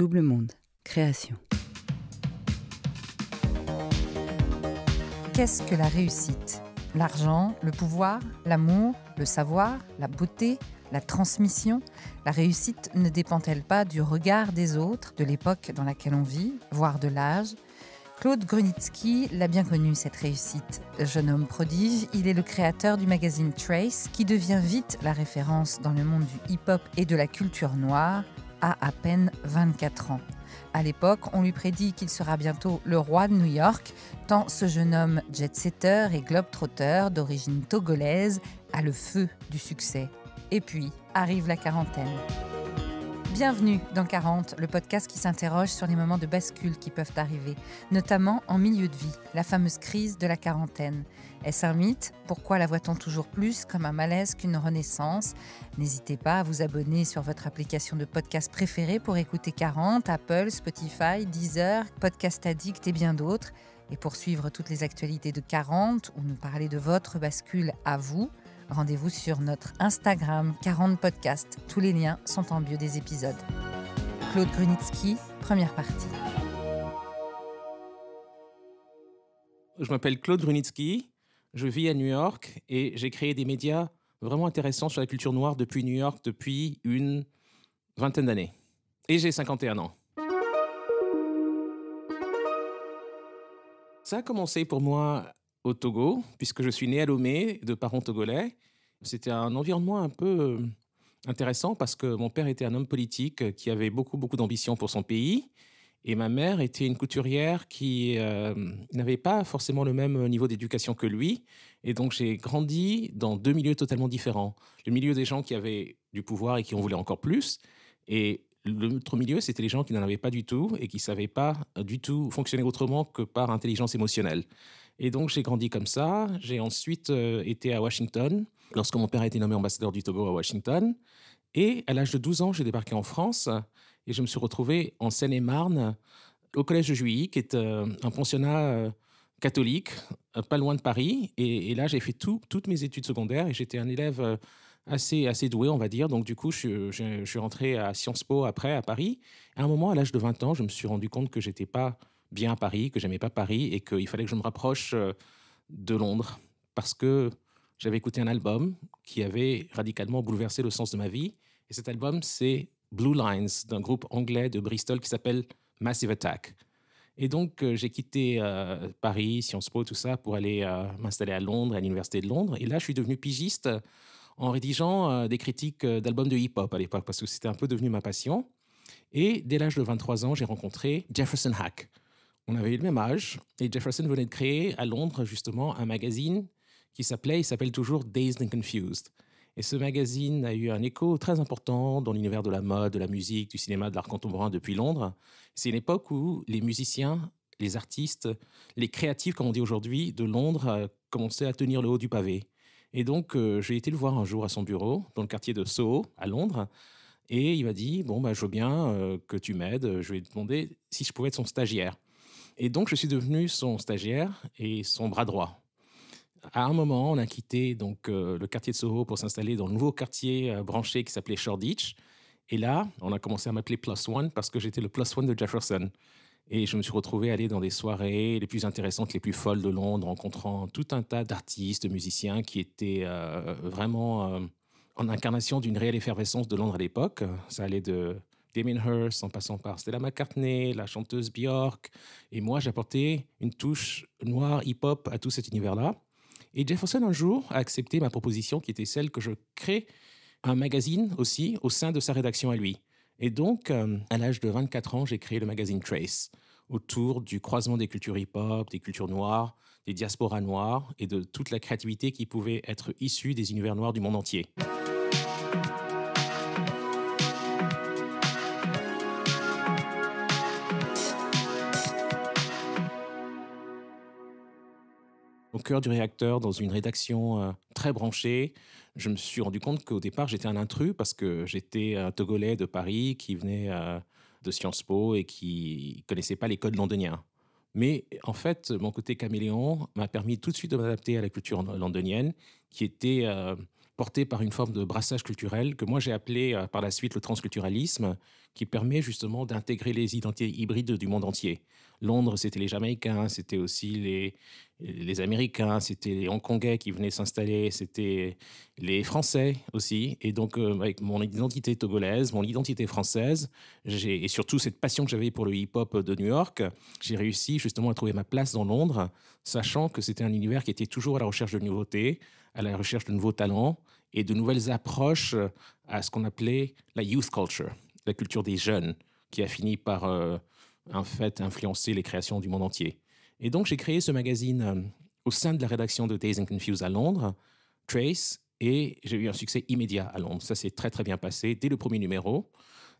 Double Monde, création. Qu'est-ce que la réussite L'argent, le pouvoir, l'amour, le savoir, la beauté, la transmission La réussite ne dépend-elle pas du regard des autres, de l'époque dans laquelle on vit, voire de l'âge Claude Grunitzky l'a bien connu, cette réussite. Jeune homme prodige, il est le créateur du magazine Trace, qui devient vite la référence dans le monde du hip-hop et de la culture noire a à peine 24 ans. À l'époque, on lui prédit qu'il sera bientôt le roi de New York, tant ce jeune homme jet-setter et globe-trotter d'origine togolaise a le feu du succès. Et puis arrive la quarantaine. Bienvenue dans 40, le podcast qui s'interroge sur les moments de bascule qui peuvent arriver, notamment en milieu de vie, la fameuse crise de la quarantaine. Est-ce un mythe Pourquoi la voit-on toujours plus comme un malaise qu'une renaissance N'hésitez pas à vous abonner sur votre application de podcast préférée pour écouter 40, Apple, Spotify, Deezer, Podcast Addict et bien d'autres. Et pour suivre toutes les actualités de 40 ou nous parler de votre bascule à vous, Rendez-vous sur notre Instagram 40 podcasts. Tous les liens sont en bio des épisodes. Claude Grunitsky, première partie. Je m'appelle Claude Grunitsky, je vis à New York et j'ai créé des médias vraiment intéressants sur la culture noire depuis New York depuis une vingtaine d'années. Et j'ai 51 ans. Ça a commencé pour moi au Togo, puisque je suis né à Lomé de parents togolais. C'était un environnement un peu euh, intéressant parce que mon père était un homme politique qui avait beaucoup, beaucoup d'ambition pour son pays. Et ma mère était une couturière qui euh, n'avait pas forcément le même niveau d'éducation que lui. Et donc j'ai grandi dans deux milieux totalement différents. Le milieu des gens qui avaient du pouvoir et qui en voulaient encore plus. Et l'autre milieu, c'était les gens qui n'en avaient pas du tout et qui ne savaient pas du tout fonctionner autrement que par intelligence émotionnelle. Et donc, j'ai grandi comme ça. J'ai ensuite euh, été à Washington, lorsque mon père a été nommé ambassadeur du Togo à Washington. Et à l'âge de 12 ans, j'ai débarqué en France et je me suis retrouvé en Seine-et-Marne, au collège de Juilly, qui est euh, un pensionnat euh, catholique, pas loin de Paris. Et, là, j'ai fait toutes mes études secondaires et j'étais un élève assez, assez doué, on va dire. Donc, du coup, je, suis rentré à Sciences Po après, à Paris. À un moment, à l'âge de 20 ans, je me suis rendu compte que j'étais pas bien à Paris, que j'aimais pas Paris et qu'il fallait que je me rapproche euh, de Londres parce que j'avais écouté un album qui avait radicalement bouleversé le sens de ma vie. Et cet album, c'est Blue Lines d'un groupe anglais de Bristol qui s'appelle Massive Attack. Et donc, euh, j'ai quitté euh, Paris, Sciences Po, tout ça, pour aller m'installer à Londres, à l'Université de Londres. Et là, je suis devenu pigiste en rédigeant des critiques d'albums de hip-hop à l'époque, parce que c'était un peu devenu ma passion. Et dès l'âge de 23 ans, j'ai rencontré Jefferson Hack, on avait eu le même âge et Jefferson venait de créer à Londres justement un magazine qui s'appelait, il s'appelle toujours Dazed and Confused. Et ce magazine a eu un écho très important dans l'univers de la mode, de la musique, du cinéma, de l'art contemporain depuis Londres. C'est une époque où les musiciens, les artistes, les créatifs, comme on dit aujourd'hui, de Londres euh, commençaient à tenir le haut du pavé. Et donc, euh, j'ai été le voir un jour à son bureau, dans le quartier de Soho, à Londres. Et il m'a dit Bon, bah, je veux bien euh, que tu m'aides. Je vais ai demandé si je pouvais être son stagiaire. Et donc, je suis devenu son stagiaire et son bras droit. À un moment, on a quitté donc euh, le quartier de Soho pour s'installer dans le nouveau quartier euh, branché qui s'appelait Shoreditch. Et là, on a commencé à m'appeler Plus One parce que j'étais le Plus One de Jefferson. Et je me suis retrouvé à aller dans des soirées les plus intéressantes, les plus folles de Londres, rencontrant tout un tas d'artistes, de musiciens qui étaient euh, vraiment en incarnation d'une réelle effervescence de Londres à l'époque. Ça allait de Damien Hearst, en passant par Stella McCartney, la chanteuse Bjork, Et moi, j'apportais une touche noire hip-hop à tout cet univers-là. Et Jefferson, un jour, a accepté ma proposition qui était celle que je crée un magazine aussi au sein de sa rédaction à lui. Et donc, euh, à l'âge de 24 ans, j'ai créé le magazine Trace autour du croisement des cultures hip-hop, des cultures noires, des diasporas noires et de toute la créativité qui pouvait être issue des univers noirs du monde entier. au cœur du réacteur, dans une rédaction euh, très branchée. Je me suis rendu compte qu'au départ, j'étais un intrus parce que j'étais un Togolais de Paris qui venait euh, de Sciences Po et qui connaissait pas les codes londoniens. Mais en fait, mon côté caméléon m'a permis tout de suite de m'adapter à la culture londonienne, qui était euh, porté par une forme de brassage culturel que moi j'ai appelé euh, par la suite le transculturalisme, qui permet justement d'intégrer les identités hybrides du monde entier. Londres, c'était les Jamaïcains, c'était aussi les, Américains, c'était les Hongkongais qui venaient s'installer, c'était les Français aussi. Et donc, euh, avec mon identité togolaise, mon identité française, et surtout cette passion que j'avais pour le hip-hop de New York, j'ai réussi justement à trouver ma place dans Londres, sachant que c'était un univers qui était toujours à la recherche de nouveautés, à la recherche de nouveaux talents et de nouvelles approches euh, à ce qu'on appelait la youth culture, la culture des jeunes, qui a fini par, euh, en fait, influencer les créations du monde entier. Et donc, j'ai créé ce magazine euh, au sein de la rédaction de Days and Confused à Londres, Trace, et j'ai eu un succès immédiat à Londres. Ça s'est très, très bien passé dès le premier numéro.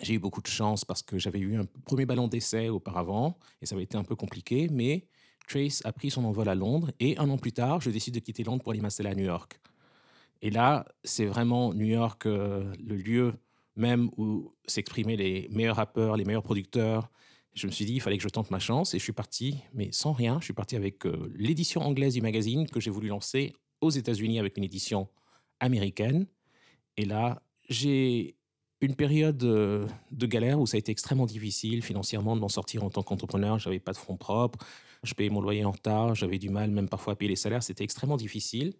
J'ai eu beaucoup de chance parce que j'avais eu un premier ballon d'essai auparavant et ça avait été un peu compliqué, mais Trace a pris son envol à Londres et un an plus tard, je décide de quitter Londres pour aller m'installer à New York. Et là, c'est vraiment New York euh, le lieu même où s'exprimaient les meilleurs rappeurs, les meilleurs producteurs. Je me suis dit, il fallait que je tente ma chance et je suis parti, mais sans rien. Je suis parti avec euh, l'édition anglaise du magazine que j'ai voulu lancer aux États-Unis avec une édition américaine. Et là, j'ai une période euh, de galère où ça a été extrêmement difficile financièrement de m'en sortir en tant qu'entrepreneur. J'avais pas de fonds propres, je payais mon loyer en retard, j'avais du mal même parfois à payer les salaires. C'était extrêmement difficile.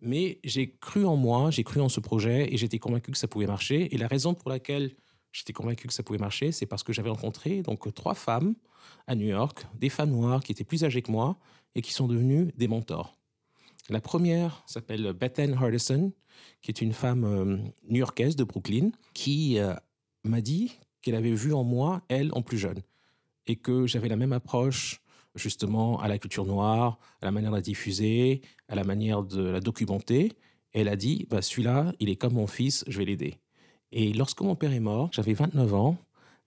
Mais j'ai cru en moi, j'ai cru en ce projet et j'étais convaincu que ça pouvait marcher. Et la raison pour laquelle j'étais convaincu que ça pouvait marcher, c'est parce que j'avais rencontré donc trois femmes à New York, des femmes noires qui étaient plus âgées que moi et qui sont devenues des mentors. La première s'appelle Bethann Hardison qui est une femme euh, new-yorkaise de Brooklyn, qui euh, m'a dit qu'elle avait vu en moi, elle, en plus jeune, et que j'avais la même approche justement à la culture noire, à la manière de la diffuser, à la manière de la documenter. elle a dit, bah, celui-là, il est comme mon fils, je vais l'aider. Et lorsque mon père est mort, j'avais 29 ans,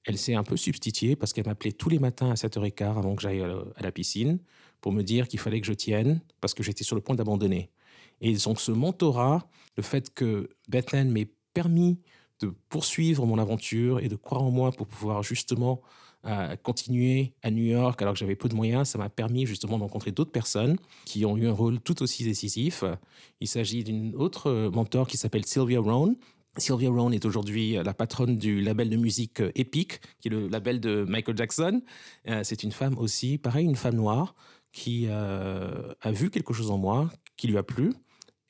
elle s'est un peu substituée parce qu'elle m'appelait tous les matins à 7h15 avant que j'aille euh, à la piscine pour me dire qu'il fallait que je tienne parce que j'étais sur le point d'abandonner. Et donc ce mentorat, le fait que Bethlehem m'ait permis de poursuivre mon aventure et de croire en moi pour pouvoir justement euh, continuer à New York alors que j'avais peu de moyens, ça m'a permis justement d'encontrer d'autres personnes qui ont eu un rôle tout aussi décisif. Il s'agit d'une autre euh, mentor qui s'appelle Sylvia Rohn, Sylvia Rohn est aujourd'hui euh, la patronne du label de musique Epic, qui est le label de Michael Jackson. c'est une femme aussi, pareil, une femme noire, qui a vu quelque chose en moi, qui lui a plu.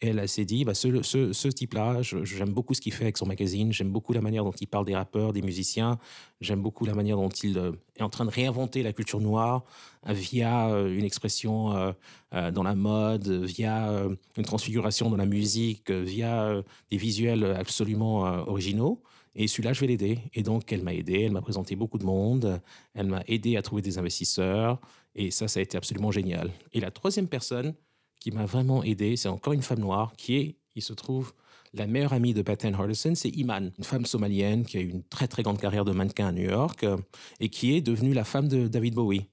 elle, s'est dit, bah, ce, ce, ce type-là, j'aime beaucoup ce qu'il fait avec son magazine, j'aime beaucoup la manière dont il parle des rappeurs, des musiciens, j'aime beaucoup la manière dont il euh, est en train de réinventer la culture noire euh, via euh, une expression dans la mode, via une transfiguration dans la musique, via des visuels absolument originaux. Et celui-là, je vais l'aider. Et donc, elle m'a aidé, elle m'a présenté beaucoup de monde, elle m'a aidé à trouver des investisseurs. Et ça, ça a été absolument génial. Et la troisième personne, qui m'a vraiment aidé. C'est encore une femme noire qui est, il se trouve, la meilleure amie de Patton Hardison, c'est Iman, une femme somalienne qui a eu une très très grande carrière de mannequin à New York euh, et qui est devenue la femme de David Bowie.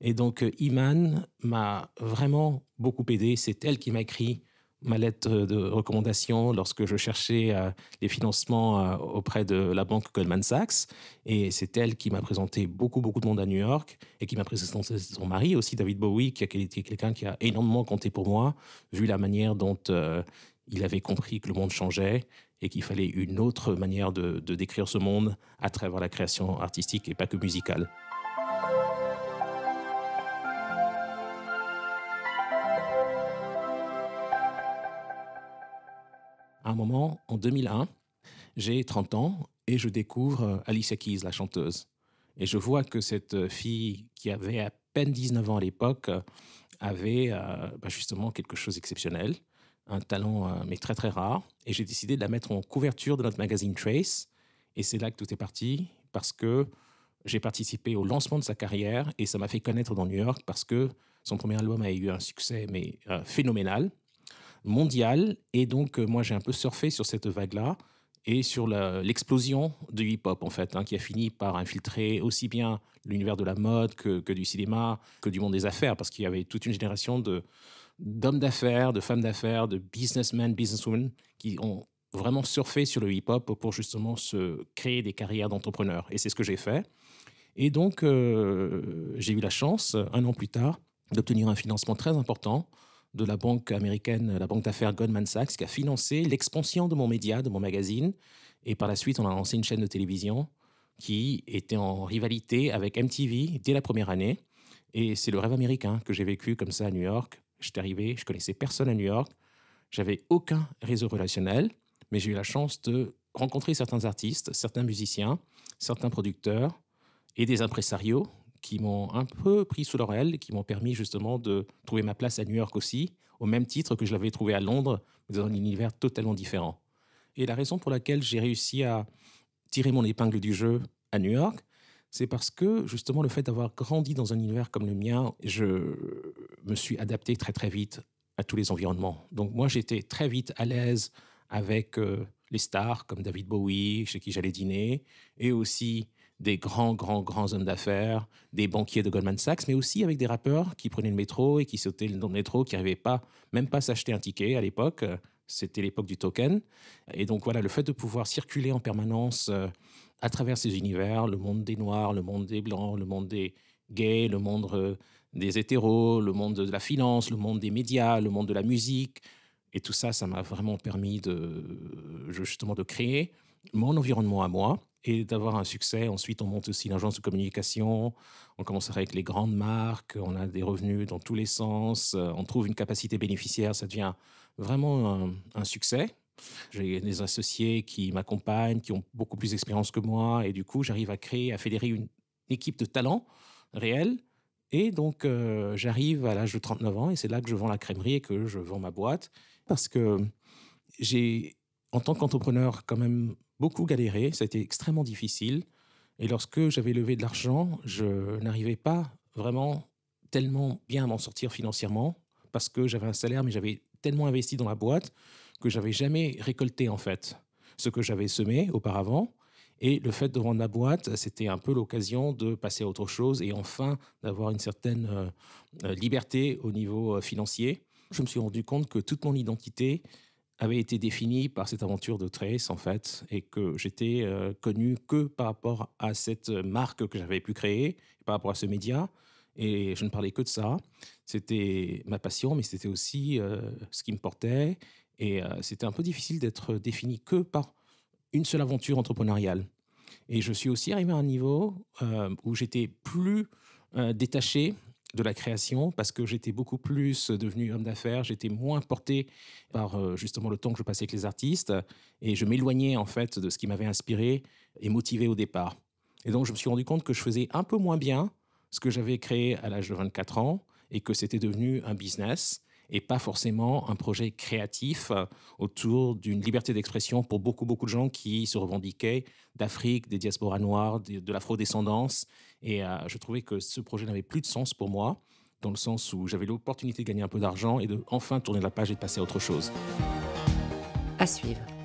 Et donc euh, Iman m'a vraiment beaucoup aidé. C'est elle qui m'a écrit ma lettre de recommandation lorsque je cherchais des euh, les financements euh, auprès de la banque Goldman Sachs. Et c'est elle qui m'a présenté beaucoup, beaucoup de monde à New York et qui m'a présenté son mari aussi, David Bowie, qui a quelqu'un qui a énormément compté pour moi, vu la manière dont euh, il avait compris que le monde changeait et qu'il fallait une autre manière de décrire ce monde à travers la création artistique et pas que musicale. à un moment, en 2001, j'ai 30 ans et je découvre euh, Alicia Keys, la chanteuse. Et je vois que cette euh, fille qui avait à peine 19 ans à l'époque euh, avait bah, justement quelque chose d'exceptionnel, un talent mais très très rare. Et j'ai décidé de la mettre en couverture de notre magazine Trace. Et c'est là que tout est parti parce que j'ai participé au lancement de sa carrière et ça m'a fait connaître dans New York parce que son premier album a eu un succès mais phénoménal mondiale. Et donc, euh, moi, j'ai un peu surfé sur cette vague-là et sur l'explosion du hip-hop, en fait, hein, qui a fini par infiltrer aussi bien l'univers de la mode que, du cinéma, que du monde des affaires, parce qu'il y avait toute une génération d'hommes d'affaires, de femmes d'affaires, de businessmen, businesswomen, qui ont vraiment surfé sur le hip-hop pour justement se créer des carrières d'entrepreneurs. Et c'est ce que j'ai fait. Et donc, euh, j'ai eu la chance, un an plus tard, d'obtenir un financement très important de la banque américaine, la banque d'affaires Goldman Sachs, qui a financé l'expansion de mon média, de mon magazine. Et par la suite, on a lancé une chaîne de télévision qui était en rivalité avec MTV dès la première année. Et c'est le rêve américain que j'ai vécu comme ça à New York. J'étais arrivé, je connaissais personne à New York. J'avais aucun réseau relationnel, mais j'ai eu la chance de rencontrer certains artistes, certains musiciens, certains producteurs et des impresarios qui m'ont un peu pris sous leur aile, qui m'ont permis justement de trouver ma place à New York aussi, au même titre que je l'avais trouvé à Londres, mais dans un univers totalement différent. Et la raison pour laquelle j'ai réussi à tirer mon épingle du jeu à New York, c'est parce que justement le fait d'avoir grandi dans un univers comme le mien, je me suis adapté très très vite à tous les environnements. Donc moi j'étais très vite à l'aise avec euh, les stars comme David Bowie, chez qui j'allais dîner, et aussi des grands, grands, grands hommes d'affaires, des banquiers de Goldman Sachs, mais aussi avec des rappeurs qui prenaient le métro et qui sautaient dans le métro, qui n'arrivaient pas, même pas s'acheter un ticket à l'époque. C'était l'époque du token. Et donc voilà, le fait de pouvoir circuler en permanence euh, à travers ces univers, le monde des Noirs, le monde des Blancs, le monde des gays, le monde euh, des hétéros, le monde de la finance, le monde des médias, le monde de la musique. Et tout ça, ça m'a vraiment permis de justement de créer mon environnement à moi et d'avoir un succès. Ensuite, on monte aussi l'agence de communication, on commence avec les grandes marques, on a des revenus dans tous les sens, euh, on trouve une capacité bénéficiaire, ça devient vraiment un, succès. J'ai des associés qui m'accompagnent, qui ont beaucoup plus d'expérience que moi, et du coup, j'arrive à créer, à fédérer une équipe de talents réels. Et donc, euh, j'arrive à l'âge de 39 ans, et c'est là que je vends la crèmerie et que je vends ma boîte, parce que j'ai, en tant qu'entrepreneur, quand même beaucoup galéré, été extrêmement difficile. Et lorsque j'avais levé de l'argent, je n'arrivais pas vraiment tellement bien à m'en sortir financièrement parce que j'avais un salaire, mais j'avais tellement investi dans la boîte que j'avais jamais récolté en fait ce que j'avais semé auparavant. Et le fait de vendre la boîte, c'était un peu l'occasion de passer à autre chose et enfin d'avoir une certaine euh, euh, liberté au niveau euh, financier. Je me suis rendu compte que toute mon identité avait été défini par cette aventure de Trace, en fait, et que j'étais euh, connu que par rapport à cette marque que j'avais pu créer, par rapport à ce média. Et je ne parlais que de ça. C'était ma passion, mais c'était aussi euh, ce qui me portait. Et euh, c'était un peu difficile d'être défini que par une seule aventure entrepreneuriale. Et je suis aussi arrivé à un niveau où j'étais plus détaché de la création parce que j'étais beaucoup plus euh, devenu homme d'affaires, j'étais moins porté par euh, justement le temps que je passais avec les artistes et je m'éloignais en fait de ce qui m'avait inspiré et motivé au départ. Et donc je me suis rendu compte que je faisais un peu moins bien ce que j'avais créé à l'âge de 24 ans et que c'était devenu un business et pas forcément un projet créatif euh, autour d'une liberté d'expression pour beaucoup, beaucoup de gens qui se revendiquaient d'Afrique, des diasporas noires, de, l'afro-descendance. Et euh, je trouvais que ce projet n'avait plus de sens pour moi, dans le sens où j'avais l'opportunité de gagner un peu d'argent et de enfin tourner la page et de passer à autre chose. À suivre.